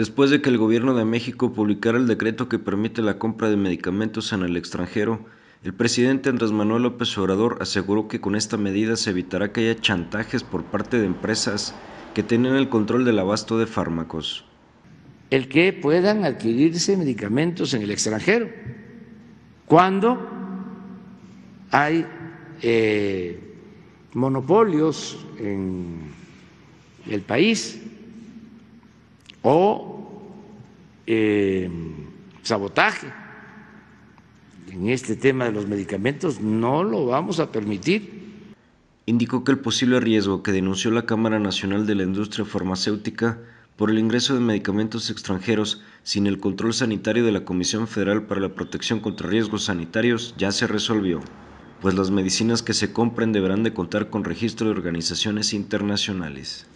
Después de que el gobierno de México publicara el decreto que permite la compra de medicamentos en el extranjero, el presidente Andrés Manuel López Obrador aseguró que con esta medida se evitará que haya chantajes por parte de empresas que tienen el control del abasto de fármacos. El que puedan adquirirse medicamentos en el extranjero cuando hay eh, monopolios en el país o eh, sabotaje en este tema de los medicamentos, no lo vamos a permitir. Indicó que el posible riesgo que denunció la Cámara Nacional de la Industria Farmacéutica por el ingreso de medicamentos extranjeros sin el control sanitario de la Comisión Federal para la Protección contra Riesgos Sanitarios ya se resolvió, pues las medicinas que se compren deberán de contar con registro de organizaciones internacionales.